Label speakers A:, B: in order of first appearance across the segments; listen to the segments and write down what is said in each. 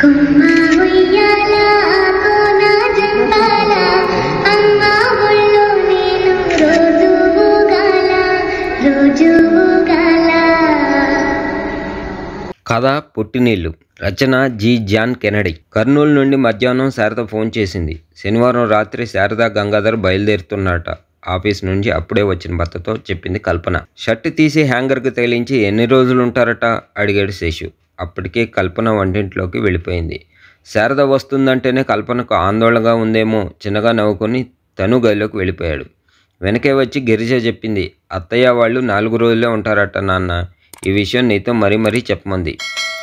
A: కథ పుట్టినీళ్ళు రచన జి జాన్ కెనడీ కర్నూలు నుండి మధ్యాహ్నం శారద ఫోన్ చేసింది శనివారం రాత్రి శారద గంగాధర్ బయలుదేరుతున్నట ఆఫీస్ నుంచి అప్పుడే వచ్చిన భర్తతో చెప్పింది కల్పన షర్ట్ తీసి హ్యాంగర్కి తగిలించి ఎన్ని రోజులుంటారట అడిగాడు శేషు అప్పటికే కల్పన వంటింట్లోకి వెళ్ళిపోయింది శారద వస్తుందంటేనే కల్పనకు ఆందోళనగా ఉందేమో చిన్నగా నవ్వుకొని తను గదిలోకి వెళ్ళిపోయాడు వెనకే వచ్చి గిరిజ చెప్పింది అత్తయ్య వాళ్ళు నాలుగు రోజులే ఉంటారట నాన్న ఈ విషయం నీతో మరీ మరీ చెప్పమంది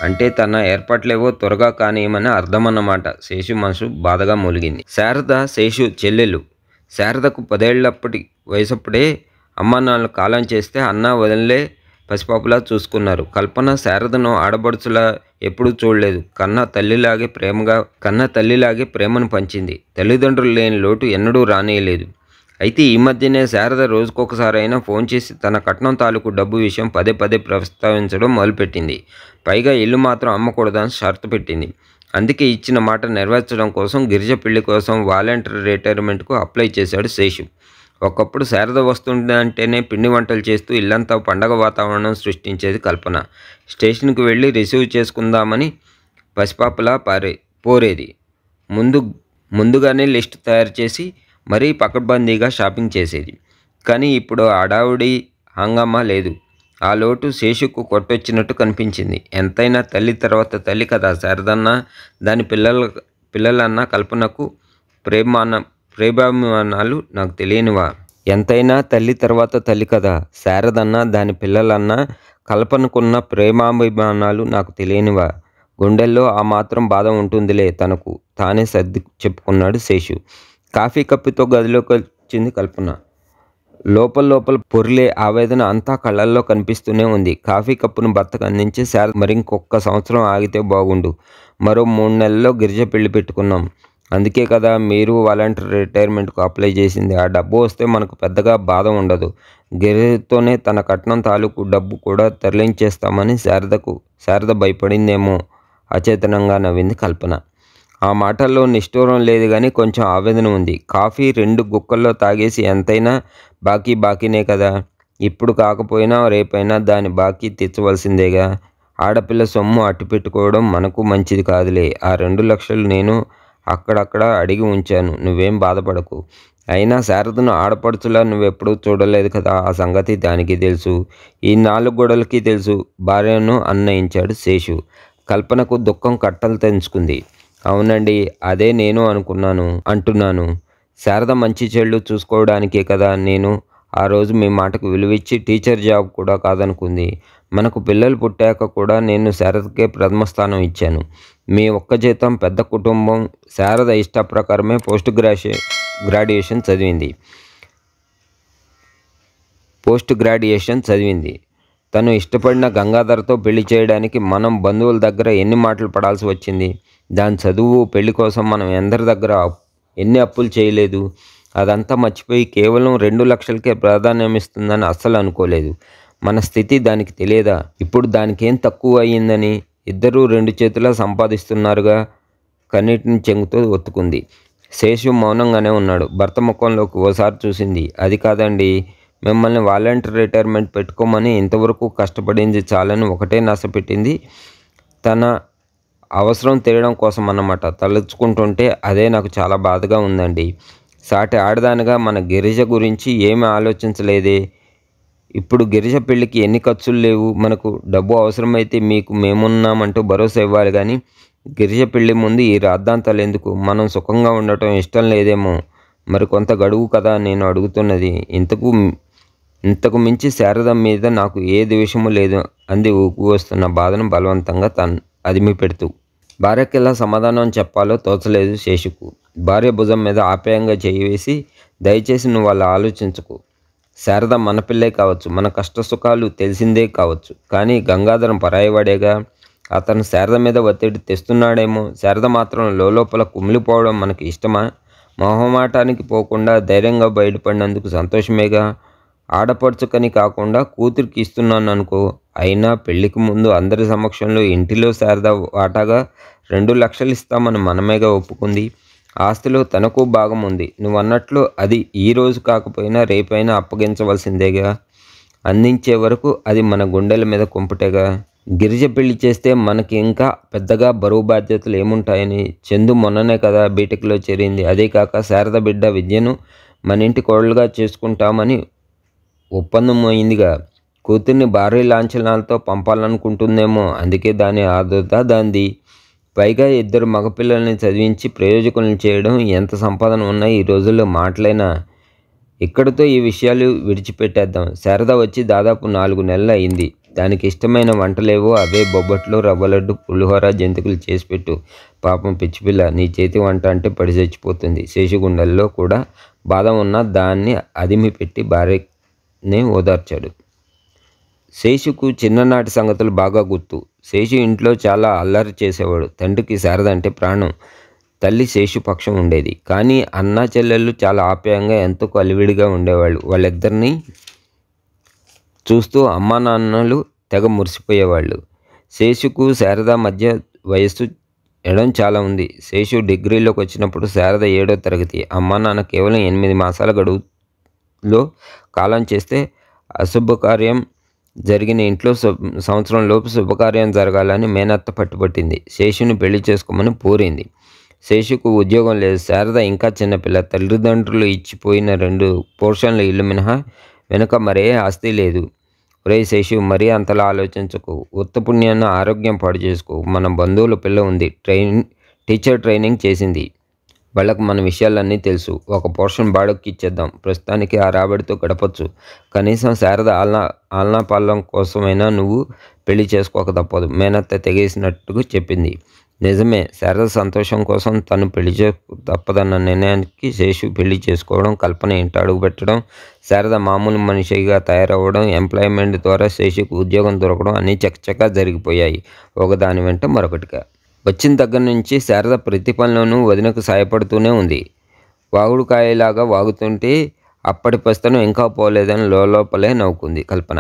A: అంటే తన ఏర్పాట్లేవో త్వరగా కానీయమని అర్థమన్నమాట శేషు మనసు బాధగా మూలిగింది శారద శేషు చెల్లెలు శారదకు పదేళ్లప్పటి వయసప్పుడే అమ్మ నాన్న కాలం చేస్తే అన్న వదిలే పసిపాపులా చూసుకున్నారు కల్పన శారదను ఆడబడుచులా ఎప్పుడూ చూడలేదు కన్న తల్లిలాగే ప్రేమగా కన్న తల్లిలాగే ప్రేమను పంచింది తల్లిదండ్రులు లేని లోటు ఎన్నడూ రానేయలేదు అయితే ఈ మధ్యనే శారద రోజుకొకసారైనా ఫోన్ చేసి తన కట్నం తాలూకు డబ్బు విషయం పదే పదే ప్రస్తావించడం మొదలుపెట్టింది పైగా ఇల్లు మాత్రం అమ్మకూడదని షరతు పెట్టింది అందుకే ఇచ్చిన మాట నెరవేర్చడం కోసం గిరిజ పెళ్లి కోసం వాలంటీర్ రిటైర్మెంట్కు అప్లై చేశాడు శేషు ఒకప్పుడు శారద వస్తుందా అంటేనే పిండి వంటలు చేస్తూ ఇల్లంతా పండగ వాతావరణం సృష్టించేది కల్పన స్టేషన్కి వెళ్ళి రిసీవ్ చేసుకుందామని పసిపాపలా పారే పోరేది ముందు ముందుగానే లిస్ట్ తయారు చేసి మరీ పకడ్బందీగా షాపింగ్ చేసేది కానీ ఇప్పుడు అడావుడి హంగామా లేదు ఆ లోటు శేషుకు కొట్టొచ్చినట్టు కనిపించింది ఎంతైనా తల్లి తర్వాత తల్లి కదా శారదన్న దాని పిల్లల పిల్లలన్న కల్పనకు ప్రేమాన ప్రేమాభిమానాలు నాకు తెలియనివా ఎంతైనా తల్లి తర్వాత తల్లి కదా శారదన్నా దాని పిల్లలన్నా కల్పనకున్న ప్రేమాభిమానాలు నాకు తెలియనివా గుండెల్లో ఆ మాత్రం బాధ ఉంటుందిలే తనకు తానే సర్ది చెప్పుకున్నాడు శేషు కాఫీ కప్పుతో గదిలోకి వచ్చింది కల్పన లోపల లోపల పొరిలే ఆవేదన అంతా కళ్ళల్లో కనిపిస్తూనే ఉంది కాఫీ కప్పును భర్తకు అందించి శారద మరింకొక్క సంవత్సరం ఆగితే బాగుండు మరో మూడు నెలల్లో గిరిజ పెళ్లి పెట్టుకున్నాం అందుకే కదా మీరు వాలంటీర్ రిటైర్మెంట్కు అప్లై చేసింది ఆ డబ్బు వస్తే మనకు పెద్దగా బాధ ఉండదు గిరితోనే తన కట్నం తాలూకు డబ్బు కూడా తరలించేస్తామని శారదకు శారద భయపడిందేమో అచేతనంగా నవ్వింది కల్పన ఆ మాటల్లో నిష్ఠూరం లేదు కానీ కొంచెం ఆవేదన ఉంది కాఫీ రెండు గుక్కల్లో తాగేసి ఎంతైనా బాకీ బాకీనే కదా ఇప్పుడు కాకపోయినా రేపైనా దాని బాకీ తెచ్చవలసిందేగా ఆడపిల్ల సొమ్ము అట్టు పెట్టుకోవడం మనకు మంచిది కాదులే ఆ రెండు లక్షలు నేను అక్కడక్కడ అడిగి ఉంచాను నువ్వేం బాధపడకు అయినా శారదను ఆడపడుచులా నువ్వెప్పుడూ చూడలేదు కదా ఆ సంగతి దానికి తెలుసు ఈ నాలుగు గొడవలకి తెలుసు భార్యను అన్నయించాడు శేషు కల్పనకు దుఃఖం కట్టలు తెంచుకుంది అవునండి అదే నేను అనుకున్నాను అంటున్నాను శారద మంచి చెళ్ళు చూసుకోవడానికే కదా నేను ఆ రోజు మీ మాటకు విలువిచ్చి టీచర్ జాబ్ కూడా కాదనుకుంది మనకు పిల్లలు పుట్టాక కూడా నేను శారదకే ప్రథమ స్థానం ఇచ్చాను మీ ఒక్క జీతం పెద్ద కుటుంబం శారద ఇష్ట ప్రకారమే పోస్ట్ గ్రాడ్యుయే గ్రాడ్యుయేషన్ చదివింది పోస్ట్ గ్రాడ్యుయేషన్ చదివింది తను ఇష్టపడిన గంగాధర్తో పెళ్లి చేయడానికి మనం బంధువుల దగ్గర ఎన్ని మాటలు పడాల్సి వచ్చింది దాని చదువు పెళ్లి కోసం మనం ఎందరి దగ్గర ఎన్ని అప్పులు చేయలేదు అదంతా మర్చిపోయి కేవలం రెండు లక్షలకే ప్రాధాన్యం ఇస్తుందని అస్సలు అనుకోలేదు మన స్థితి దానికి తెలియదా ఇప్పుడు దానికేం తక్కువ అయ్యిందని ఇద్దరూ రెండు చేతులా సంపాదిస్తున్నారుగా కన్నీటిని చెంగుతో ఒత్తుకుంది శేషు మౌనంగానే ఉన్నాడు భర్త ముఖంలోకి ఓసారి చూసింది అది కాదండి మిమ్మల్ని వాలంటీర్ రిటైర్మెంట్ పెట్టుకోమని ఇంతవరకు కష్టపడింది చాలని ఒకటే నష్టపెట్టింది తన అవసరం తీరడం కోసం అన్నమాట తలుచుకుంటుంటే అదే నాకు చాలా బాధగా ఉందండి సాటి ఆడదానిగా మన గిరిజ గురించి ఏమీ ఆలోచించలేదే ఇప్పుడు గిరిజ పెళ్ళికి ఎన్ని ఖర్చులు లేవు మనకు డబ్బు అవసరమైతే మీకు మేమున్నామంటూ భరోసా ఇవ్వాలి కానీ గిరిజ పెళ్ళి ముందు ఈ రాద్ధాంతాలు ఎందుకు మనం సుఖంగా ఉండటం ఇష్టం లేదేమో మరి కొంత గడువు కదా నేను అడుగుతున్నది ఇంతకు ఇంతకు మించి శారద మీద నాకు ఏ ద్వేషము లేదు అంది ఊకు వస్తున్న బాధను బలవంతంగా తను అదిమి పెడుతూ భార్యకి ఎలా సమాధానం చెప్పాలో తోచలేదు శేషుకు భార్య భుజం మీద ఆప్యాయంగా చేయివేసి దయచేసి నువ్వు వాళ్ళు ఆలోచించకు శారద మన పిల్లే కావచ్చు మన కష్ట సుఖాలు తెలిసిందే కావచ్చు కానీ గంగాధరం పరాయివాడేగా అతను శారద మీద ఒత్తిడి తెస్తున్నాడేమో శారద మాత్రం లోపల కుమిలిపోవడం మనకి ఇష్టమా మొహమాటానికి పోకుండా ధైర్యంగా బయటపడినందుకు సంతోషమేగా ఆడపడుచుకని కాకుండా కూతురికి ఇస్తున్నాను అనుకో అయినా పెళ్లికి ముందు అందరి సమక్షంలో ఇంటిలో శారద వాటాగా రెండు లక్షలు ఇస్తామని మనమేగా ఒప్పుకుంది ఆస్తిలో తనకు భాగం ఉంది నువ్వు అన్నట్లు అది ఈ రోజు కాకపోయినా రేపైనా అప్పగించవలసిందేగా అందించే వరకు అది మన గుండెల మీద కుంపటేగా గిరిజ పెళ్లి చేస్తే మనకి ఇంకా పెద్దగా బరువు బాధ్యతలు ఏముంటాయని చందు మొన్ననే కదా బీటెక్లో చేరింది అదే కాక శారద బిడ్డ విద్యను మన ఇంటి కోడలుగా చేసుకుంటామని ఒప్పందం అయిందిగా కూతుర్ని భారీ లాంఛనాలతో పంపాలనుకుంటుందేమో అందుకే దాని ఆదుత దాంది పైగా ఇద్దరు మగపిల్లల్ని చదివించి ప్రయోజకులను చేయడం ఎంత సంపాదన ఉన్నా ఈ రోజుల్లో మాటలైనా ఇక్కడితో ఈ విషయాలు విడిచిపెట్టేద్దాం శారద వచ్చి దాదాపు నాలుగు నెలలు అయింది దానికి ఇష్టమైన వంటలేవో అవే బొబ్బట్లు రవ్వలడ్డు పులిహోర జంతికలు చేసి పెట్టు పాపం పిచ్చిపిల్ల నీ చేతి వంట అంటే పడి చచ్చిపోతుంది శేషగుండల్లో కూడా బాధ ఉన్న దాన్ని అదిమి పెట్టి భార్యనే ఓదార్చాడు శేషుకు చిన్ననాటి సంగతులు బాగా గుర్తు శేషు ఇంట్లో చాలా అల్లరి చేసేవాడు తండ్రికి శారద అంటే ప్రాణం తల్లి శేషు పక్షం ఉండేది కానీ అన్న చెల్లెళ్ళు చాలా ఆప్యాయంగా ఎంతో అలివిడిగా ఉండేవాళ్ళు వాళ్ళిద్దరినీ చూస్తూ అమ్మా నాన్నలు తెగ మురిసిపోయేవాళ్ళు శేషుకు శారద మధ్య వయస్సు ఎడం చాలా ఉంది శేషు డిగ్రీలోకి వచ్చినప్పుడు శారద ఏడో తరగతి అమ్మా నాన్న కేవలం ఎనిమిది మాసాల గడువులో కాలం చేస్తే అశుభకార్యం జరిగిన ఇంట్లో సంవత్సరం లోపు శుభకార్యం జరగాలని మేనత్త పట్టుబట్టింది శేషుని పెళ్లి చేసుకోమని పూరింది శేషుకు ఉద్యోగం లేదు శారద ఇంకా చిన్నపిల్ల తల్లిదండ్రులు ఇచ్చిపోయిన రెండు పోర్షన్ల ఇల్లు మినహా వెనుక మరే ఆస్తి లేదు ఒరే శేషు మరీ అంతలా ఆలోచించకు ఉత్తపుణ్యాన్ని ఆరోగ్యం పాడు చేసుకో మన బంధువుల పిల్ల ఉంది ట్రైన్ టీచర్ ట్రైనింగ్ చేసింది వాళ్ళకు మన విషయాలన్నీ తెలుసు ఒక పోర్షన్ బాడుక్కి ఇచ్చేద్దాం ప్రస్తుతానికి ఆ రాబడితో గడపచ్చు కనీసం శారద ఆల్నా ఆల్నా కోసమైనా నువ్వు పెళ్లి చేసుకోక తప్పదు మేనత్త తెగేసినట్టుగా చెప్పింది నిజమే శారద సంతోషం కోసం తను పెళ్లి చే తప్పదన్న నిర్ణయానికి శేషు పెళ్లి చేసుకోవడం కల్పన ఇంట అడుగు పెట్టడం శారద మామూలు మనిషిగా తయారవ్వడం ఎంప్లాయ్మెంట్ ద్వారా శేషుకు ఉద్యోగం దొరకడం అన్నీ చకచకా జరిగిపోయాయి ఒకదాని వెంట మరొకటిగా వచ్చిన దగ్గర నుంచి శారద ప్రతి పనిలోనూ వదినకు సాయపడుతూనే ఉంది వాగుడుకాయలాగా వాగుతుంటే అప్పటి పస్తనం ఇంకా పోలేదని లోపలే నవ్వుకుంది కల్పన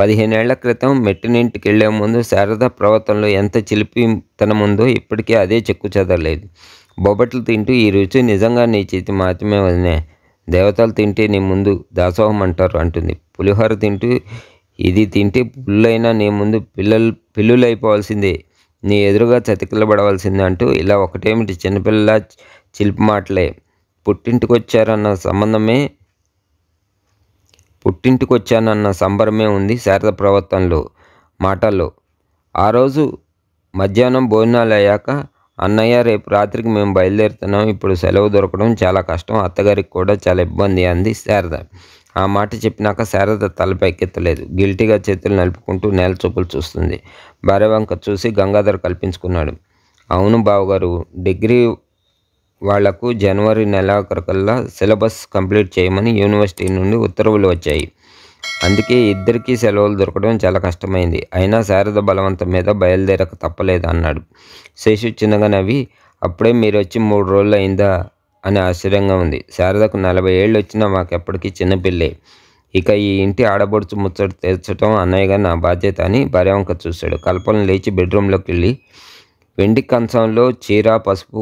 A: పదిహేనేళ్ల క్రితం మెట్టినింటికి వెళ్లే ముందు శారద ప్రవర్తనలో ఎంత చిలిపితనముందో ఇప్పటికీ అదే చెక్కు చెదరలేదు బొబ్బట్లు తింటూ ఈ రుచి నిజంగా నీ చేతి మాత్రమే వదినే దేవతలు తింటే నీ ముందు దాసోహం అంటారు అంటుంది పులిహోర తింటూ ఇది తింటే పుల్లైనా నీ ముందు పిల్లలు పిల్లులైపోవాల్సిందే నీ ఎదురుగా చతికిలబడవలసింది అంటూ ఇలా ఒకటేమిటి చిన్నపిల్ల చిలిపి మాటలే పుట్టింటికొచ్చారన్న సంబంధమే వచ్చానన్న సంబరమే ఉంది శారద ప్రవర్తనలో మాటల్లో ఆ రోజు మధ్యాహ్నం భోజనాలు అయ్యాక అన్నయ్య రేపు రాత్రికి మేము బయలుదేరుతున్నాం ఇప్పుడు సెలవు దొరకడం చాలా కష్టం అత్తగారికి కూడా చాలా ఇబ్బంది అంది శారద ఆ మాట చెప్పినాక శారద తలపైకెత్తలేదు గిల్టీగా చేతులు నలుపుకుంటూ నేల చూపులు చూస్తుంది భార్య వంక చూసి గంగాధర్ కల్పించుకున్నాడు అవును బావగారు డిగ్రీ వాళ్లకు జనవరి నెలాఖరికల్లా సిలబస్ కంప్లీట్ చేయమని యూనివర్సిటీ నుండి ఉత్తర్వులు వచ్చాయి అందుకే ఇద్దరికీ సెలవులు దొరకడం చాలా కష్టమైంది అయినా శారద బలవంతం మీద బయలుదేరక తప్పలేదు అన్నాడు శేషు చిన్నగా నవ్వి అప్పుడే మీరు వచ్చి మూడు రోజులు అయిందా అని ఆశ్చర్యంగా ఉంది శారదకు నలభై ఏళ్ళు వచ్చినా మాకెప్పటికీ చిన్నపిల్లే ఇక ఈ ఇంటి ఆడబడుచు ముచ్చట తెచ్చటం అన్నయ్యగా నా బాధ్యత అని భార్యవంక చూశాడు కల్పన లేచి బెడ్రూమ్లోకి వెళ్ళి వెండి కంచంలో చీర పసుపు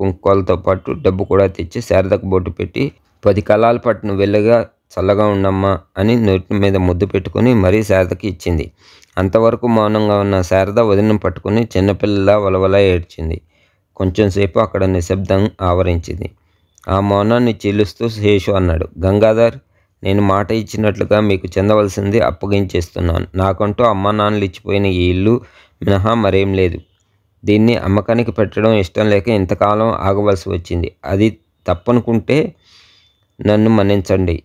A: కుంకోలతో పాటు డబ్బు కూడా తెచ్చి శారదకు బొట్టు పెట్టి పది కళాల పాటు నువ్వు వెళ్ళగా చల్లగా ఉండమ్మా అని నోటి మీద ముద్దు పెట్టుకుని మరీ శారదకి ఇచ్చింది అంతవరకు మౌనంగా ఉన్న శారద వదిన పట్టుకుని చిన్నపిల్లలా వలవలా ఏడ్చింది కొంచెంసేపు అక్కడ నిశ్శబ్దం ఆవరించింది ఆ మౌనాన్ని చెల్లిస్తూ శేషు అన్నాడు గంగాధర్ నేను మాట ఇచ్చినట్లుగా మీకు చెందవలసింది అప్పగించేస్తున్నాను నాకంటూ అమ్మ నాన్నలు ఇచ్చిపోయిన ఈ ఇల్లు మినహా మరేం లేదు దీన్ని అమ్మకానికి పెట్టడం ఇష్టం లేక ఇంతకాలం ఆగవలసి వచ్చింది అది తప్పనుకుంటే నన్ను మన్నించండి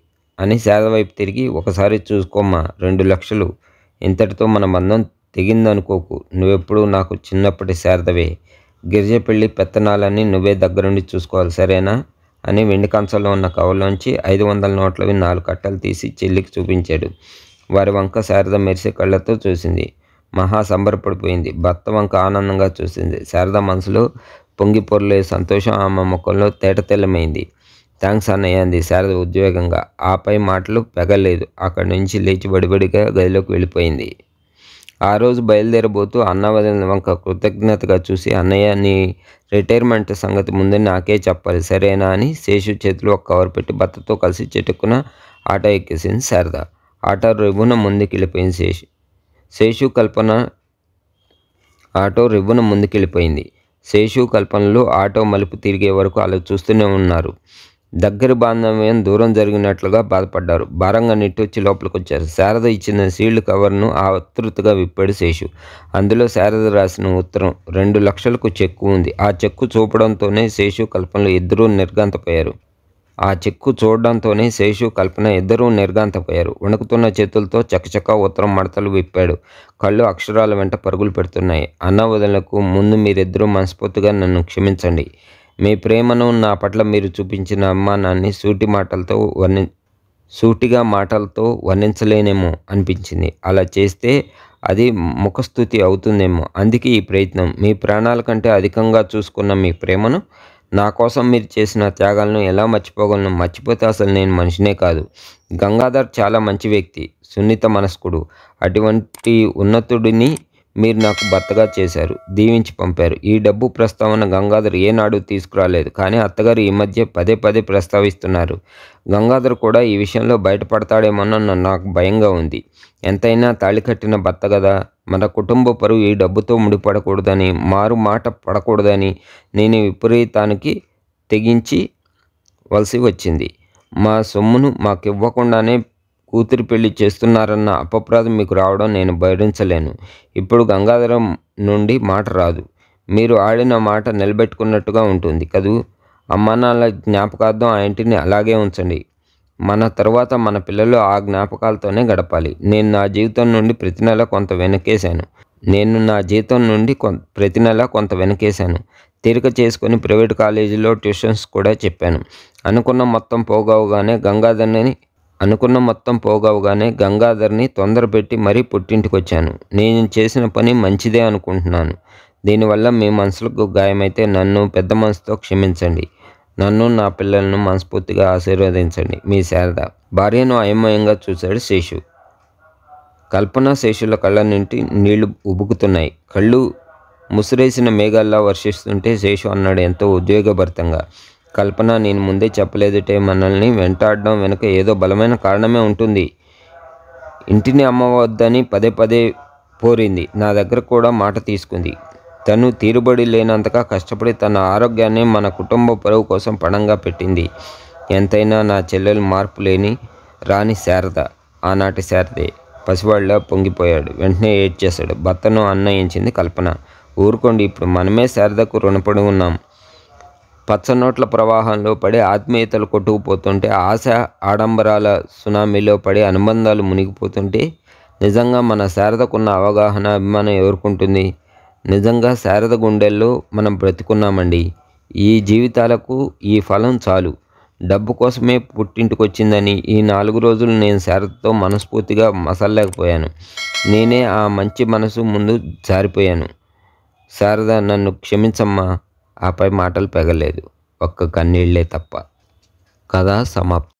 A: అని సేదవైపు తిరిగి ఒకసారి చూసుకోమ్మా రెండు లక్షలు ఇంతటితో మన బంధం తెగిందనుకోకు నువ్వెప్పుడు నాకు చిన్నప్పటి శారదవే గిరిజ పెళ్ళి నువ్వే దగ్గరుండి చూసుకోవాలి సరేనా అని వెండి కంచంలో ఉన్న కవులోంచి ఐదు వందల నోట్లవి నాలుగు కట్టలు తీసి చెల్లికి చూపించాడు వారి వంక శారద మెరిసే కళ్ళతో చూసింది మహా సంబరపడిపోయింది భర్త వంక ఆనందంగా చూసింది శారద మనసులో పొంగి పొరలే సంతోషం ఆమె ముఖంలో తేట తెల్లమైంది థ్యాంక్స్ అన్నయ్య అంది శారద ఉద్వేగంగా ఆపై మాటలు పెగలేదు అక్కడి నుంచి లేచి బడిబడిగా గదిలోకి వెళ్ళిపోయింది ఆ రోజు బయలుదేరబోతూ అన్నవదిన వంక కృతజ్ఞతగా చూసి అన్నయ్య నీ రిటైర్మెంట్ సంగతి ముందే నాకే చెప్పాలి సరేనా అని శేషు చేతిలో ఒక కవర్ పెట్టి భర్తతో కలిసి చెట్టుకున్న ఆటో ఎక్కేసింది సరదా ఆటో రిబున ముందుకెళ్ళిపోయింది శేషు శేషు కల్పన ఆటో రిబున ముందుకెళ్ళిపోయింది శేషు కల్పనలో ఆటో మలుపు తిరిగే వరకు అలా చూస్తూనే ఉన్నారు దగ్గర బాంధవ్యం దూరం జరిగినట్లుగా బాధపడ్డారు భారంగా నిట్టొచ్చి లోపలికి వచ్చారు శారద ఇచ్చిన సీల్డ్ కవర్ను ఆతృతగా విప్పాడు శేషు అందులో శారద రాసిన ఉత్తరం రెండు లక్షలకు చెక్కు ఉంది ఆ చెక్కు చూపడంతోనే శేషు కల్పనలు ఇద్దరూ నిర్గాంతపోయారు ఆ చెక్కు చూడడంతోనే శేషు కల్పన ఇద్దరూ నిర్గాంతపోయారు వణుకుతున్న చేతులతో చకచక ఉత్తరం మడతలు విప్పాడు కళ్ళు అక్షరాల వెంట పరుగులు పెడుతున్నాయి అన్న వదలకు ముందు మీరిద్దరూ మనస్ఫూర్తిగా నన్ను క్షమించండి మీ ప్రేమను నా పట్ల మీరు చూపించిన అమ్మానాన్ని సూటి మాటలతో వర్ణి సూటిగా మాటలతో వర్ణించలేనేమో అనిపించింది అలా చేస్తే అది ముఖస్థుతి అవుతుందేమో అందుకే ఈ ప్రయత్నం మీ ప్రాణాల కంటే అధికంగా చూసుకున్న మీ ప్రేమను నా కోసం మీరు చేసిన త్యాగాలను ఎలా మర్చిపోగలను మర్చిపోతే అసలు నేను మనిషినే కాదు గంగాధర్ చాలా మంచి వ్యక్తి సున్నిత మనస్కుడు అటువంటి ఉన్నతుడిని మీరు నాకు భర్తగా చేశారు దీవించి పంపారు ఈ డబ్బు ప్రస్తావన గంగాధర్ ఏనాడు తీసుకురాలేదు కానీ అత్తగారు ఈ మధ్య పదే పదే ప్రస్తావిస్తున్నారు గంగాధర్ కూడా ఈ విషయంలో బయటపడతాడేమోనన్న నాకు భయంగా ఉంది ఎంతైనా తాళి కట్టిన భర్త కదా మన కుటుంబ పరువు ఈ డబ్బుతో ముడిపడకూడదని మారు మాట పడకూడదని నేను విపరీతానికి తెగించి వలసి వచ్చింది మా సొమ్మును మాకు ఇవ్వకుండానే కూతురు పెళ్లి చేస్తున్నారన్న అపప్రాదం మీకు రావడం నేను భరించలేను ఇప్పుడు గంగాధరం నుండి మాట రాదు మీరు ఆడిన మాట నిలబెట్టుకున్నట్టుగా ఉంటుంది కదూ అమ్మానాన్నల జ్ఞాపకార్థం ఆ ఇంటిని అలాగే ఉంచండి మన తర్వాత మన పిల్లలు ఆ జ్ఞాపకాలతోనే గడపాలి నేను నా జీవితం నుండి ప్రతి నెల కొంత వెనకేశాను నేను నా జీతం నుండి ప్రతి నెల కొంత వెనకేశాను తీరిక చేసుకొని ప్రైవేట్ కాలేజీలో ట్యూషన్స్ కూడా చెప్పాను అనుకున్న మొత్తం పోగవగానే గంగాధర్ని అనుకున్న మొత్తం పోగవగానే గంగాధర్ని తొందరపెట్టి మరీ పుట్టింటికొచ్చాను నేను చేసిన పని మంచిదే అనుకుంటున్నాను దీనివల్ల మీ మనసులకు గాయమైతే నన్ను పెద్ద మనసుతో క్షమించండి నన్ను నా పిల్లలను మనస్ఫూర్తిగా ఆశీర్వదించండి మీ శారద భార్యను అయోమయంగా చూశాడు శేషు కల్పన శేషుల కళ్ళ నుండి నీళ్లు ఉబుకుతున్నాయి కళ్ళు ముసిరేసిన మేఘాల్లో వర్షిస్తుంటే శేషు అన్నాడు ఎంతో ఉద్వేగభరితంగా కల్పన నేను ముందే చెప్పలేదుటే మనల్ని వెంటాడడం వెనుక ఏదో బలమైన కారణమే ఉంటుంది ఇంటిని అమ్మవద్దని పదే పదే పోరింది నా దగ్గర కూడా మాట తీసుకుంది తను తీరుబడి లేనంతగా కష్టపడి తన ఆరోగ్యాన్ని మన కుటుంబ పరువు కోసం పణంగా పెట్టింది ఎంతైనా నా చెల్లెలు మార్పు లేని రాణి శారద ఆనాటి శారదే పసివాళ్ళ పొంగిపోయాడు వెంటనే ఏడ్ చేశాడు భర్తను అన్నయించింది కల్పన ఊరుకోండి ఇప్పుడు మనమే శారదకు రుణపడి ఉన్నాం పచ్చనోట్ల ప్రవాహంలో పడి ఆత్మీయతలు కొట్టుకుపోతుంటే ఆశ ఆడంబరాల సునామీలో పడి అనుబంధాలు మునిగిపోతుంటే నిజంగా మన శారదకున్న అవగాహన అభిమానం ఎవరుకుంటుంది నిజంగా శారద గుండెల్లో మనం బ్రతుకున్నామండి ఈ జీవితాలకు ఈ ఫలం చాలు డబ్బు కోసమే పుట్టింటికొచ్చిందని ఈ నాలుగు రోజులు నేను శారదతో మనస్ఫూర్తిగా మసల్లేకపోయాను నేనే ఆ మంచి మనసు ముందు జారిపోయాను శారద నన్ను క్షమించమ్మా ఆపై మాటలు పెగలేదు ఒక్క కన్నీళ్లే తప్ప కథ సమాప్తం